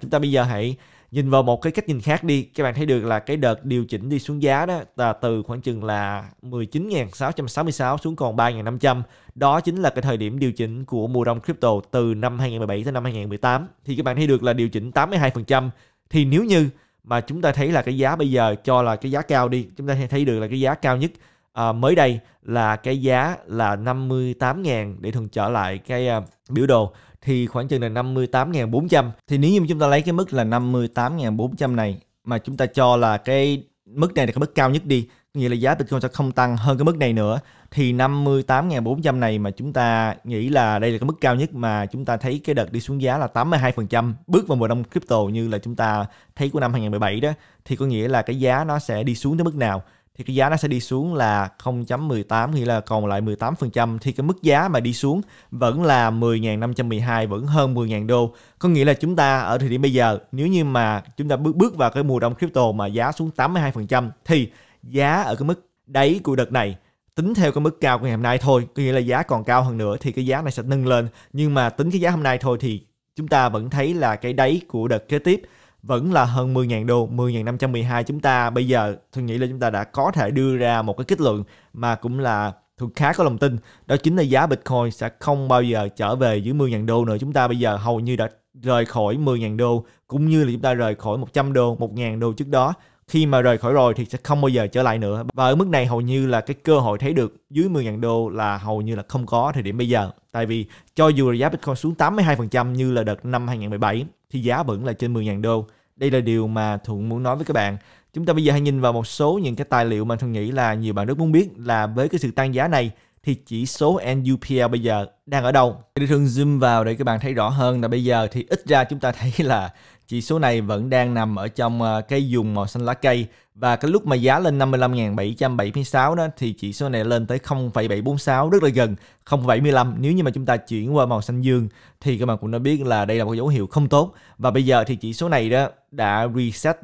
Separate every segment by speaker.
Speaker 1: Chúng ta bây giờ hãy nhìn vào một cái cách nhìn khác đi. Các bạn thấy được là cái đợt điều chỉnh đi xuống giá đó là từ khoảng chừng là 19.666 xuống còn 3.500. Đó chính là cái thời điểm điều chỉnh của mùa đông crypto từ năm 2017 tới năm 2018. Thì các bạn thấy được là điều chỉnh 82%. Thì nếu như mà chúng ta thấy là cái giá bây giờ cho là cái giá cao đi, chúng ta thấy được là cái giá cao nhất à, mới đây là cái giá là 58.000 để thường trở lại cái à, biểu đồ thì khoảng chừng là 58.400. Thì nếu như chúng ta lấy cái mức là 58.400 này mà chúng ta cho là cái mức này là cái mức cao nhất đi, nghĩa là giá Bitcoin sẽ không tăng hơn cái mức này nữa thì 58.400 này mà chúng ta nghĩ là đây là cái mức cao nhất mà chúng ta thấy cái đợt đi xuống giá là 82% bước vào mùa đông crypto như là chúng ta thấy của năm 2017 đó thì có nghĩa là cái giá nó sẽ đi xuống tới mức nào thì cái giá nó sẽ đi xuống là 0.18 nghĩa là còn lại 18% thì cái mức giá mà đi xuống vẫn là 10.512 vẫn hơn 10.000 đô có nghĩa là chúng ta ở thời điểm bây giờ nếu như mà chúng ta bước bước vào cái mùa đông crypto mà giá xuống 82% thì giá ở cái mức đáy của đợt này tính theo cái mức cao của ngày hôm nay thôi có nghĩa là giá còn cao hơn nữa thì cái giá này sẽ nâng lên nhưng mà tính cái giá hôm nay thôi thì chúng ta vẫn thấy là cái đáy của đợt kế tiếp vẫn là hơn 10.000 đô, 10.512 chúng ta bây giờ tôi nghĩ là chúng ta đã có thể đưa ra một cái kết luận mà cũng là thuộc khá có lòng tin đó chính là giá Bitcoin sẽ không bao giờ trở về dưới 10.000 đô nữa chúng ta bây giờ hầu như đã rời khỏi 10.000 đô cũng như là chúng ta rời khỏi 100 đô 1.000 đô trước đó khi mà rời khỏi rồi thì sẽ không bao giờ trở lại nữa và ở mức này hầu như là cái cơ hội thấy được dưới 10.000 đô là hầu như là không có thời điểm bây giờ tại vì cho dù là giá Bitcoin xuống 82% như là đợt năm 2017 thì giá vẫn là trên 10.000 đô. Đây là điều mà Thuận muốn nói với các bạn. Chúng ta bây giờ hãy nhìn vào một số những cái tài liệu mà Thuận nghĩ là nhiều bạn rất muốn biết là với cái sự tăng giá này thì chỉ số NUPL bây giờ đang ở đâu. Để thường zoom vào để các bạn thấy rõ hơn là bây giờ thì ít ra chúng ta thấy là chỉ số này vẫn đang nằm ở trong ờ, cái dùng màu xanh lá cây và cái lúc mà giá lên 55.776 đó thì chỉ số này lên tới 0,746 rất là gần 0,75 nếu như mà chúng ta chuyển qua màu xanh dương thì các bạn cũng đã biết là đây là một dấu hiệu không tốt và bây giờ thì chỉ số này đó đã reset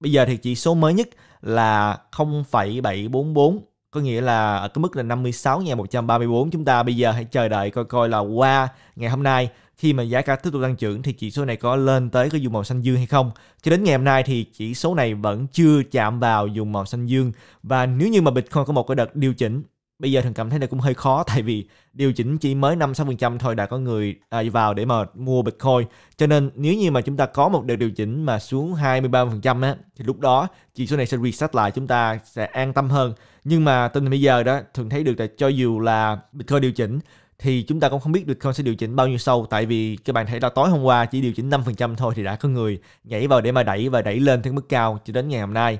Speaker 1: bây giờ thì chỉ số mới nhất là 0,744 có nghĩa là ở cái mức là 56.134 chúng ta bây giờ hãy chờ đợi coi coi là qua ngày hôm nay khi mà giá cả tiếp tục tăng trưởng thì chỉ số này có lên tới cái vùng màu xanh dương hay không cho đến ngày hôm nay thì chỉ số này vẫn chưa chạm vào vùng màu xanh dương và nếu như mà Bitcoin có một cái đợt điều chỉnh bây giờ thường cảm thấy là cũng hơi khó tại vì điều chỉnh chỉ mới 5-6% thôi đã có người à, vào để mà mua Bitcoin. Cho nên nếu như mà chúng ta có một đợt điều chỉnh mà xuống 23% á, thì lúc đó chỉ số này sẽ reset lại chúng ta sẽ an tâm hơn. Nhưng mà tình bây giờ đó thường thấy được là cho dù là Bitcoin điều chỉnh thì chúng ta cũng không biết được con sẽ điều chỉnh bao nhiêu sâu tại vì các bạn thấy là tối hôm qua chỉ điều chỉnh 5% thôi thì đã có người nhảy vào để mà đẩy và đẩy lên thêm mức cao cho đến ngày hôm nay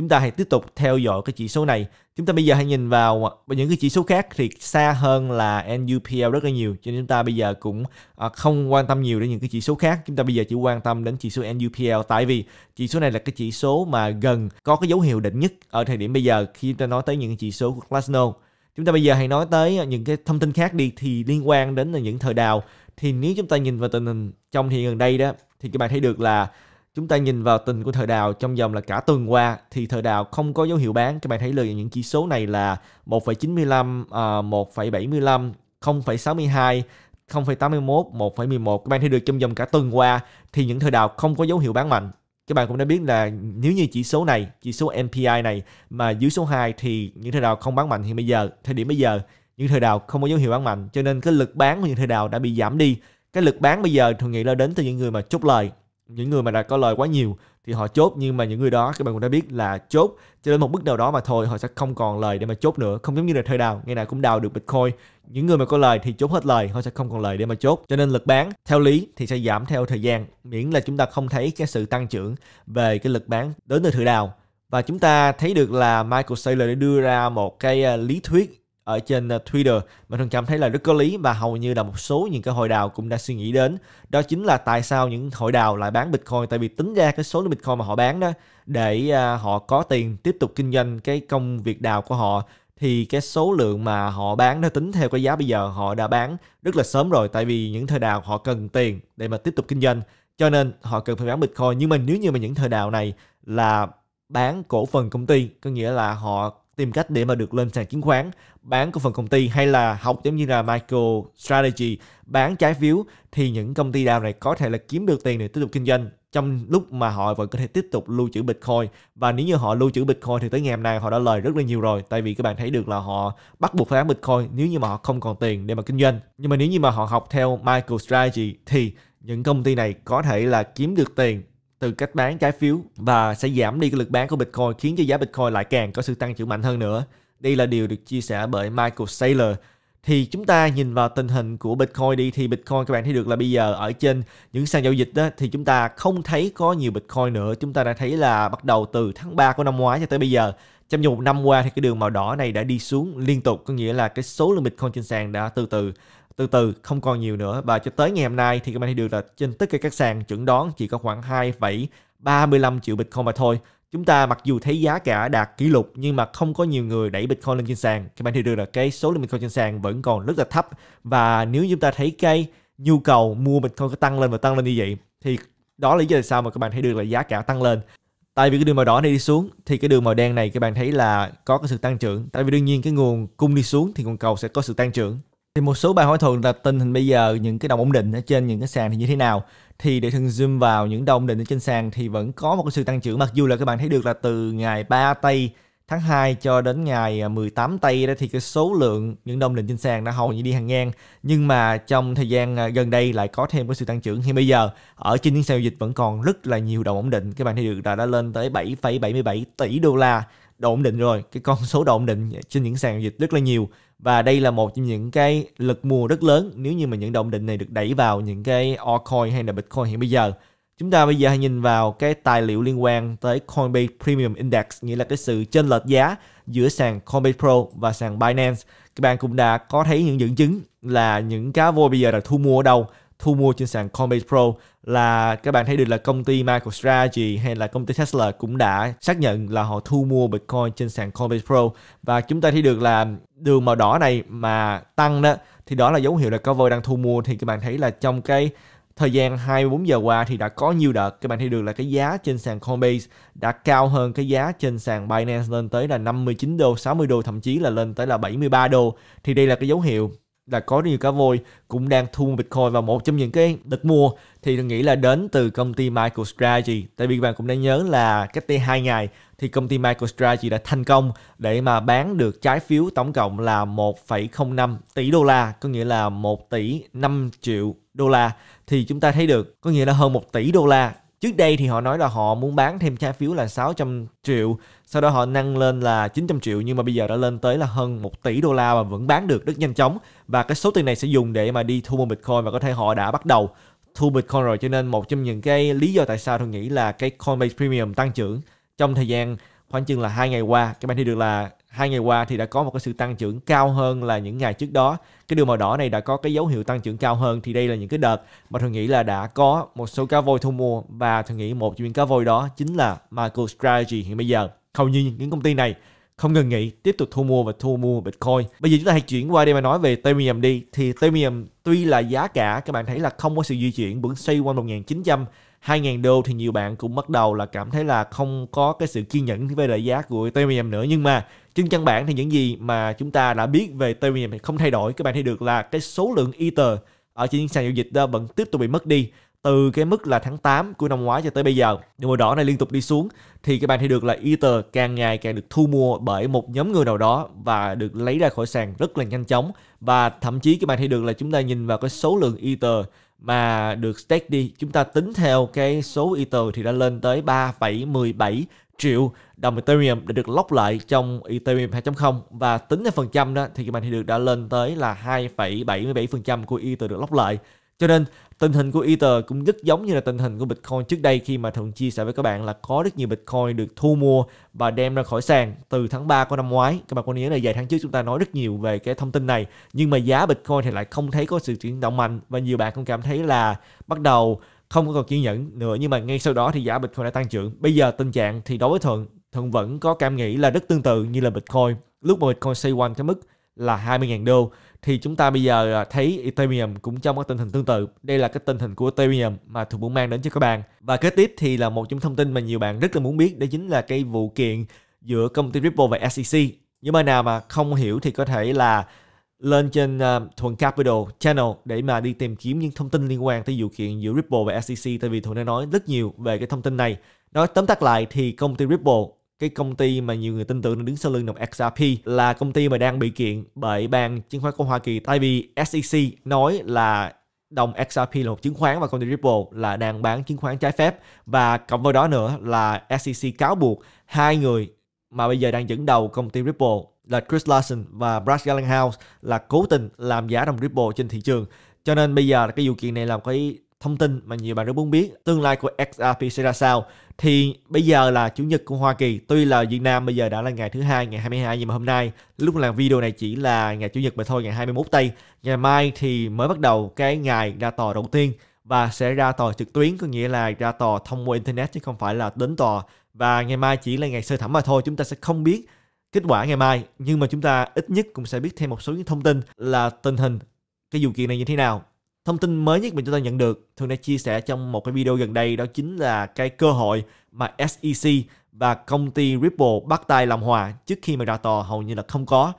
Speaker 1: chúng ta hãy tiếp tục theo dõi cái chỉ số này. Chúng ta bây giờ hãy nhìn vào những cái chỉ số khác thì xa hơn là NUPL rất là nhiều. Cho nên chúng ta bây giờ cũng à, không quan tâm nhiều đến những cái chỉ số khác. Chúng ta bây giờ chỉ quan tâm đến chỉ số NUPL tại vì chỉ số này là cái chỉ số mà gần có cái dấu hiệu định nhất ở thời điểm bây giờ khi chúng ta nói tới những chỉ số của Glasnow. Chúng ta bây giờ hãy nói tới những cái thông tin khác đi thì liên quan đến là những thời đào. Thì nếu chúng ta nhìn vào tình hình trong thì gần đây đó thì các bạn thấy được là Chúng ta nhìn vào tình của thời đào trong dòng là cả tuần qua thì thời đào không có dấu hiệu bán. Các bạn thấy lời những chỉ số này là 1,95, 1,75, 0,62, 0,81, 1,11. Các bạn thấy được trong dòng cả tuần qua thì những thời đào không có dấu hiệu bán mạnh. Các bạn cũng đã biết là nếu như chỉ số này, chỉ số MPI này mà dưới số 2 thì những thời đào không bán mạnh thì bây giờ, thời điểm bây giờ những thời đào không có dấu hiệu bán mạnh cho nên cái lực bán của những thời đào đã bị giảm đi. Cái lực bán bây giờ thường nghĩ là đến từ những người mà chốt lời những người mà đã có lời quá nhiều thì họ chốt nhưng mà những người đó các bạn cũng đã biết là chốt cho đến một mức nào đó mà thôi họ sẽ không còn lời để mà chốt nữa không giống như là thời đào ngày nào cũng đào được bitcoin những người mà có lời thì chốt hết lời họ sẽ không còn lời để mà chốt cho nên lực bán theo lý thì sẽ giảm theo thời gian miễn là chúng ta không thấy cái sự tăng trưởng về cái lực bán đến từ thời đào và chúng ta thấy được là Michael Saylor đã đưa ra một cái à, lý thuyết ở trên ờ, Twitter mà thường cảm thấy là rất có lý và hầu như là một số những cái hội đào cũng đã suy nghĩ đến đó chính là tại sao những hội đào lại bán Bitcoin tại vì tính ra cái số lượng Bitcoin mà họ bán đó để ờ, họ có tiền tiếp tục kinh doanh cái công việc đào của họ thì cái số lượng mà họ bán nó tính theo cái giá bây giờ họ đã bán rất là sớm rồi tại vì những thời đào họ cần tiền để mà tiếp tục kinh doanh cho nên họ cần phải bán Bitcoin nhưng mà nếu như mà những thời đào này là bán cổ phần công ty có nghĩa là họ tìm cách để mà được lên sàn chứng khoán bán cổ phần công ty hay là học giống như là Michael strategy bán trái phiếu thì những công ty nào này có thể là kiếm được tiền để tiếp tục kinh doanh trong lúc mà họ vẫn có thể tiếp tục lưu trữ Bitcoin và nếu như họ lưu trữ Bitcoin thì tới ngày hôm nay họ đã lời rất là nhiều rồi tại vì các bạn thấy được là họ bắt buộc phải bán Bitcoin nếu như mà họ không còn tiền để mà kinh doanh nhưng mà nếu như mà họ học theo Michael Strategy thì những công ty này có thể là kiếm được tiền từ cách bán trái phiếu và sẽ giảm đi cái lực bán của Bitcoin khiến cho giá Bitcoin lại càng có sự tăng trưởng mạnh hơn nữa. Đây là điều được chia sẻ bởi Michael Saylor. Thì chúng ta nhìn vào tình hình của Bitcoin đi thì Bitcoin các bạn thấy được là bây giờ ở trên những sàn giao dịch đó thì chúng ta không thấy có nhiều Bitcoin nữa. Chúng ta đã thấy là bắt đầu từ tháng 3 của năm ngoái cho tới bây giờ trong vòng một năm qua thì cái đường màu đỏ này đã đi xuống liên tục có nghĩa là cái số lượng Bitcoin trên sàn đã từ từ từ từ không còn nhiều nữa và cho tới ngày hôm nay thì các bạn thấy được là trên tất cả các sàn chuẩn đoán chỉ có khoảng 2,35 triệu Bitcoin mà thôi. Chúng ta mặc dù thấy giá cả đạt kỷ lục nhưng mà không có nhiều người đẩy Bitcoin lên trên sàn. Các bạn thấy được là cái số lượng Bitcoin trên sàn vẫn còn rất là thấp và nếu chúng ta thấy cái nhu cầu mua Bitcoin có tăng lên và tăng lên như vậy thì đó là lý do tại sao mà các bạn thấy được là giá cả tăng lên tại vì cái đường màu đỏ này đi xuống thì cái đường màu đen này các bạn thấy là có cái sự tăng trưởng tại vì đương nhiên cái nguồn cung đi xuống thì nguồn cầu sẽ có sự tăng trưởng thì một số bài hỏi thường là tình hình bây giờ những cái đồng ổn định ở trên những cái sàn thì như thế nào thì để thường zoom vào những đồng ổn định ở trên sàn thì vẫn có một cái sự tăng trưởng mặc dù là các bạn thấy được là từ ngày 3 tây tháng 2 cho đến ngày 18 à, tây đó thì cái số lượng những đồng định trên sàn đã hầu như đi hàng ngang nhưng mà trong thời gian à, gần đây lại có thêm cái sự tăng trưởng thì bây giờ ở trên những sàn giao dịch vẫn còn rất là nhiều đồng ổn định các bạn thấy được là đã lên tới 7,77 tỷ đô la độ ổn định rồi cái con số độ ổn định trên những sàn giao dịch rất là nhiều và đây là một trong những cái lực mua rất lớn nếu như mà những động định này được đẩy vào những cái altcoin hay là bitcoin hiện bây giờ chúng ta bây giờ hãy nhìn vào cái tài liệu liên quan tới Coinbase Premium Index nghĩa là cái sự chênh lệch giá giữa sàn Coinbase Pro và sàn Binance các bạn cũng đã có thấy những dẫn chứng là những cá voi bây giờ là thu mua ở đâu thu mua trên sàn Coinbase Pro là các bạn thấy được là công ty MicroStrategy hay là công ty Tesla cũng đã xác nhận là họ thu mua Bitcoin trên sàn Coinbase Pro và chúng ta thấy được là đường màu đỏ này mà tăng đó thì đó là dấu hiệu là Cover đang thu mua thì các bạn thấy là trong cái thời gian 24 giờ qua thì đã có nhiều đợt các bạn thấy được là cái giá trên sàn Coinbase đã cao hơn cái giá trên sàn Binance lên tới là 59 đô, 60 đô thậm chí là lên tới là 73 đô thì đây là cái dấu hiệu là có nhiều cá voi cũng đang thu Bitcoin và một trong những cái đợt mua thì tôi nghĩ là đến từ công ty MicroStrategy. Tại vì bạn cũng đã nhớ là cách đây 2 ngày thì công ty MicroStrategy đã thành công để mà bán được trái phiếu tổng cộng là 1,05 tỷ đô la, có nghĩa là 1 tỷ 5 triệu đô la thì chúng ta thấy được có nghĩa là hơn 1 tỷ đô la Trước đây thì họ nói là họ muốn bán thêm trái phiếu là 600 triệu, sau đó họ nâng lên là 900 triệu nhưng mà bây giờ đã lên tới là hơn 1 tỷ đô la và vẫn bán được rất nhanh chóng và cái số tiền này sẽ dùng để mà đi thu mua Bitcoin và có thể họ đã bắt đầu thu Bitcoin rồi cho nên một trong những cái lý do tại sao tôi nghĩ là cái Coinbase Premium tăng trưởng trong thời gian khoảng chừng là hai ngày qua các bạn thấy được là hai ngày qua thì đã có một cái sự tăng trưởng cao hơn là những ngày trước đó cái đường màu đỏ này đã có cái dấu hiệu tăng trưởng cao hơn thì đây là những cái đợt mà thường nghĩ là đã có một số cá voi thu mua và thường nghĩ một trong những cá voi đó chính là Michael Strategy hiện bây giờ hầu như những công ty này không ngừng nghỉ tiếp tục thu mua và thu mua Bitcoin. Bây giờ chúng ta hãy chuyển qua đây mà nói về Ethereum đi. Thì Ethereum tuy là giá cả các bạn thấy là không có sự di chuyển vẫn xoay quanh 1900 2.000 đô thì nhiều bạn cũng bắt đầu là cảm thấy là không có cái sự kiên nhẫn về lợi giá của Ethereum nữa nhưng mà trên căn bản thì những gì mà chúng ta đã biết về Ethereum thì không thay đổi các bạn thấy được là cái số lượng Ether ở trên sàn giao dịch đó vẫn tiếp tục bị mất đi từ cái mức là tháng 8 của năm ngoái cho tới bây giờ điều màu đỏ này liên tục đi xuống thì các bạn thấy được là Ether càng ngày càng được thu mua bởi một nhóm người nào đó và được lấy ra khỏi sàn rất là nhanh chóng và thậm chí các bạn thấy được là chúng ta nhìn vào cái số lượng Ether mà được stake đi chúng ta tính theo cái số Ether thì đã lên tới 3,17 triệu đồng Ethereum đã được lock lại trong Ethereum 2.0 và tính theo phần trăm đó thì các bạn thì được đã lên tới là 2,77% của Ether được lock lại cho nên tình hình của Ether cũng rất giống như là tình hình của Bitcoin trước đây khi mà thường chia sẻ với các bạn là có rất nhiều Bitcoin được thu mua và đem ra khỏi sàn từ tháng 3 của năm ngoái. Các bạn có nhớ là vài tháng trước chúng ta nói rất nhiều về cái thông tin này nhưng mà giá Bitcoin thì lại không thấy có sự chuyển động mạnh và nhiều bạn cũng cảm thấy là bắt đầu không còn kiên nhẫn nữa nhưng mà ngay sau đó thì giá Bitcoin đã tăng trưởng. Bây giờ tình trạng thì đối với Thuận, Thuận vẫn có cảm nghĩ là rất tương tự như là Bitcoin. Lúc mà Bitcoin xoay quanh cái mức là 20.000 đô thì chúng ta bây giờ à, thấy Ethereum cũng trong cái tình hình tương tự. Đây là cái tình hình của Ethereum mà Thuận muốn mang đến cho các bạn. Và kế tiếp thì là một trong thông tin mà nhiều bạn rất là muốn biết đó chính là cái vụ kiện giữa công ty Ripple và SEC. Những bạn nào mà không hiểu thì có thể là lên trên uh, Thuận Capital Channel để mà đi tìm kiếm những thông tin liên quan tới vụ kiện giữa Ripple và SEC tại vì Thuận đã nói rất nhiều về cái thông tin này. Nói tóm tắt lại thì công ty Ripple cái công ty mà nhiều người tin tưởng đứng sau lưng đồng XRP là công ty mà đang bị kiện bởi ban chứng khoán của Hoa Kỳ tại vì SEC nói là đồng XRP là một chứng khoán và công ty Ripple là đang bán chứng khoán trái phép và cộng với đó nữa là SEC cáo buộc hai người mà bây giờ đang dẫn đầu công ty Ripple là Chris Larson và Brad Gallagher là cố tình làm giá đồng Ripple trên thị trường cho nên bây giờ cái vụ kiện này là cái thông tin mà nhiều bạn rất muốn biết tương lai của XRP sẽ ra sao thì bây giờ là chủ nhật của Hoa Kỳ tuy là Việt Nam bây giờ đã là ngày thứ hai ngày 22 nhưng mà hôm nay lúc làm video này chỉ là ngày chủ nhật mà thôi ngày 21 tây ngày mai thì mới bắt đầu cái ngày ra tòa đầu tiên và sẽ ra tòa trực tuyến có nghĩa là ra tòa thông qua internet chứ không phải là đến tòa và ngày mai chỉ là ngày sơ thẩm mà thôi chúng ta sẽ không biết kết quả ngày mai nhưng mà chúng ta ít nhất cũng sẽ biết thêm một số những thông tin là tình hình cái vụ kiện này như thế nào Thông tin mới nhất mà chúng ta nhận được, Thường đã chia sẻ trong một cái video gần đây đó chính là cái cơ hội mà SEC và công ty Ripple bắt tay làm hòa trước khi mà ra tòa hầu như là không có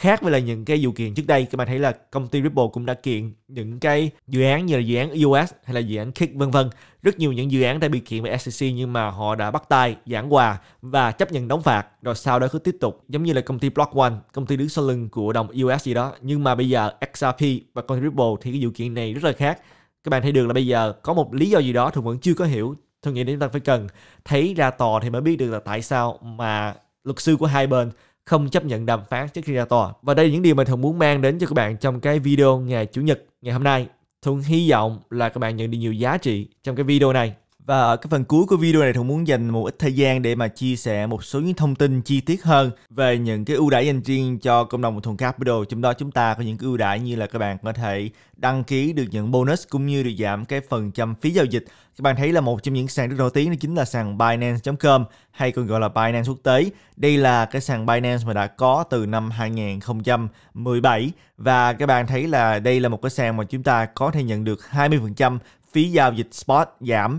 Speaker 1: khác với là những cái vụ kiện trước đây các bạn thấy là công ty Ripple cũng đã kiện những cái dự án như là dự án EOS hay là dự án Kick vân vân rất nhiều những dự án đã bị kiện với SEC nhưng mà họ đã bắt tay giảng hòa và chấp nhận đóng phạt rồi sau đó cứ tiếp tục giống như là công ty Block One công ty đứng sau lưng của đồng EOS gì đó nhưng mà bây giờ XRP và công ty Ripple thì cái vụ kiện này rất là khác các bạn thấy được là bây giờ có một lý do gì đó thường vẫn chưa có hiểu thường nghĩ đến chúng ta phải cần thấy ra tòa thì mới biết được là tại sao mà luật sư của hai bên không chấp nhận đàm phán trước khi ra tòa. Và đây là những điều mà Thuận muốn mang đến cho các bạn trong cái video ngày Chủ nhật ngày hôm nay. Thuận hy vọng là các bạn nhận được nhiều giá trị trong cái video này. Và ở cái phần cuối của video này Thuận muốn dành một ít thời gian để mà chia sẻ một số những thông tin chi tiết hơn về những cái ưu đãi dành riêng cho cộng đồng Thuận Capital. Trong đó chúng ta có những cái ưu đãi như là các bạn có thể đăng ký được những bonus cũng như được giảm cái phần trăm phí giao dịch. Các bạn thấy là một trong những sàn rất nổi tiếng đó chính là sàn Binance.com hay còn gọi là Binance quốc tế. Đây là cái sàn Binance mà đã có từ năm 2017 và các bạn thấy là đây là một cái sàn mà chúng ta có thể nhận được 20% phí giao dịch spot giảm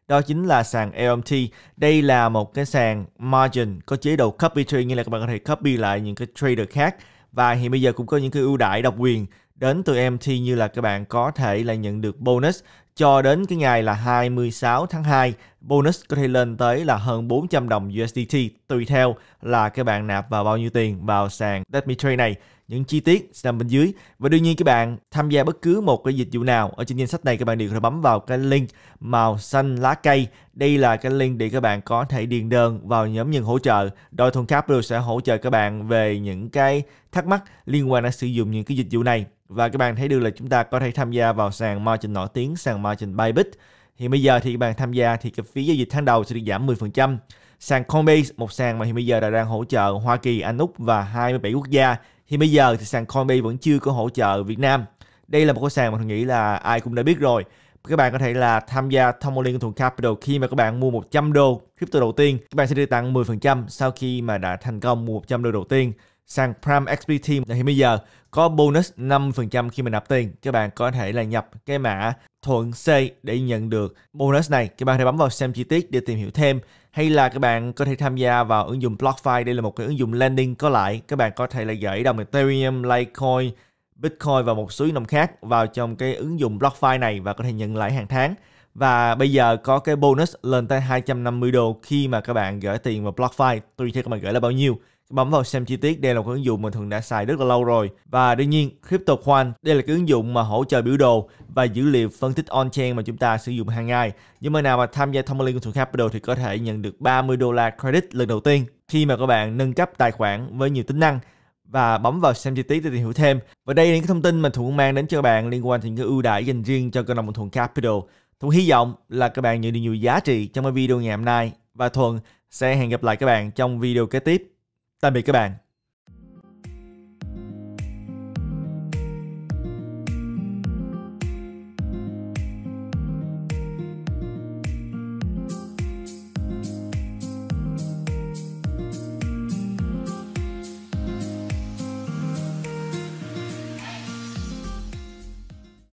Speaker 1: đó chính là sàn LMT. Đây là một cái sàn margin có chế độ copy trade nghĩa là các bạn có thể copy lại những cái trader khác và hiện bây giờ cũng có những cái ưu đãi độc quyền đến từ MT như là các bạn có thể là nhận được bonus cho đến cái ngày là 26 tháng 2 bonus có thể lên tới là hơn 400 đồng USDT tùy theo là các bạn nạp vào bao nhiêu tiền vào sàn Let này những chi tiết sẽ nằm bên dưới và đương nhiên các bạn tham gia bất cứ một cái dịch vụ nào ở trên danh sách này các bạn đều có thể bấm vào cái link màu xanh lá cây đây là cái link để các bạn có thể điền đơn vào nhóm nhân hỗ trợ đội thôn capital sẽ hỗ trợ các bạn về những cái thắc mắc liên quan đến sử dụng những cái dịch vụ này và các bạn thấy được là chúng ta có thể tham gia vào sàn margin nổi tiếng sàn margin Bybit thì bây giờ thì các bạn tham gia thì cái phí giao dịch tháng đầu sẽ được giảm 10% sàn Coinbase một sàn mà hiện bây giờ đã đang hỗ trợ Hoa Kỳ, Anh Úc và 27 quốc gia thì bây giờ thì sàn Coinbase vẫn chưa có hỗ trợ Việt Nam. Đây là một cái sàn mà tôi nghĩ là ai cũng đã biết rồi. Các bạn có thể là tham gia thông qua liên thuận Capital khi mà các bạn mua 100 đô crypto đầu tiên, các bạn sẽ được tặng 10% sau khi mà đã thành công mua 100 đô đầu tiên. Sàn Prime XPT hiện bây giờ có bonus 5% khi mình nạp tiền. Các bạn có thể là nhập cái mã thuận C để nhận được bonus này. Các bạn hãy bấm vào xem chi tiết để tìm hiểu thêm hay là các bạn có thể tham gia vào ứng dụng BlockFi đây là một cái ứng dụng lending có lại các bạn có thể là gửi đồng Ethereum, Litecoin, Bitcoin và một số đồng khác vào trong cái ứng dụng BlockFi này và có thể nhận lãi hàng tháng và bây giờ có cái bonus lên tới 250 đô khi mà các bạn gửi tiền vào BlockFi tùy theo các bạn gửi là bao nhiêu bấm vào xem chi tiết đây là một ứng dụng mà thường đã xài rất là lâu rồi và đương nhiên CryptoQuant đây là cái ứng dụng mà hỗ trợ biểu đồ và dữ liệu phân tích on-chain mà chúng ta sử dụng hàng ngày những bạn nào mà tham gia thông minh của Capital thì có thể nhận được 30 đô la credit lần đầu tiên khi mà các bạn nâng cấp tài khoản với nhiều tính năng và bấm vào xem chi tiết để tìm hiểu thêm. Và đây là những thông tin mà Thuận mang đến cho các bạn liên quan đến những ưu đãi dành riêng cho cộng đồng Thuận Capital. Thuận hy vọng là các bạn nhận được nhiều giá trị trong cái video ngày hôm nay và Thuận sẽ hẹn gặp lại các bạn trong video kế tiếp. Tạm biệt các bạn.